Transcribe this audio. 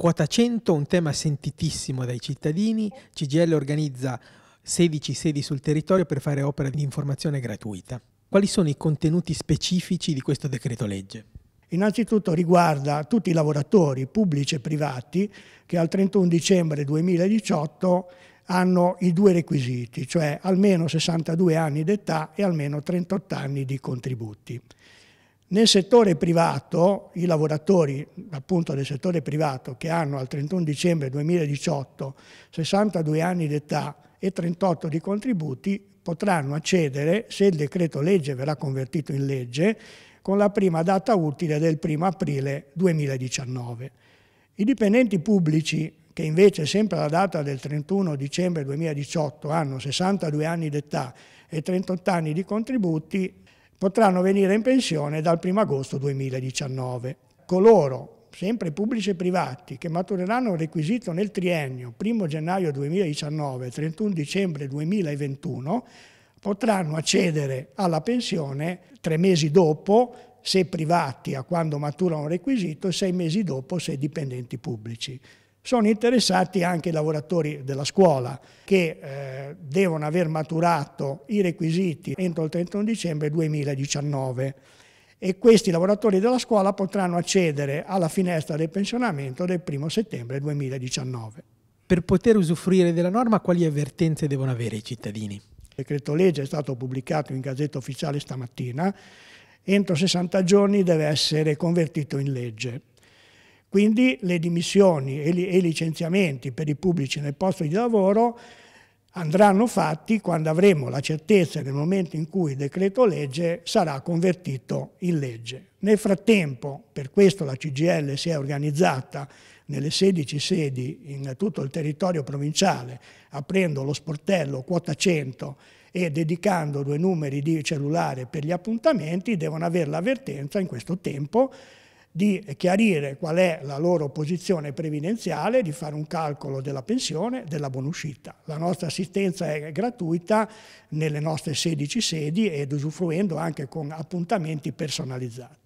Quota 100, un tema sentitissimo dai cittadini, CGL organizza 16 sedi sul territorio per fare opera di informazione gratuita. Quali sono i contenuti specifici di questo decreto legge? Innanzitutto riguarda tutti i lavoratori pubblici e privati che al 31 dicembre 2018 hanno i due requisiti, cioè almeno 62 anni d'età e almeno 38 anni di contributi. Nel settore privato, i lavoratori appunto del settore privato che hanno al 31 dicembre 2018 62 anni d'età e 38 di contributi potranno accedere, se il decreto legge verrà convertito in legge, con la prima data utile del 1 aprile 2019. I dipendenti pubblici che invece sempre alla data del 31 dicembre 2018 hanno 62 anni d'età e 38 anni di contributi potranno venire in pensione dal 1 agosto 2019. Coloro, sempre pubblici e privati, che matureranno il requisito nel triennio 1 gennaio 2019-31 dicembre 2021 potranno accedere alla pensione tre mesi dopo se privati a quando maturano il requisito e sei mesi dopo se dipendenti pubblici sono interessati anche i lavoratori della scuola che eh, devono aver maturato i requisiti entro il 31 dicembre 2019 e questi lavoratori della scuola potranno accedere alla finestra del pensionamento del 1 settembre 2019. Per poter usufruire della norma quali avvertenze devono avere i cittadini? Il decreto legge è stato pubblicato in Gazzetta Ufficiale stamattina, entro 60 giorni deve essere convertito in legge quindi le dimissioni e i licenziamenti per i pubblici nel posto di lavoro andranno fatti quando avremo la certezza nel momento in cui il decreto legge sarà convertito in legge. Nel frattempo, per questo la CGL si è organizzata nelle 16 sedi in tutto il territorio provinciale, aprendo lo sportello quota 100 e dedicando due numeri di cellulare per gli appuntamenti, devono avere l'avvertenza in questo tempo di chiarire qual è la loro posizione previdenziale, di fare un calcolo della pensione, della buonuscita. La nostra assistenza è gratuita nelle nostre 16 sedi ed usufruendo anche con appuntamenti personalizzati.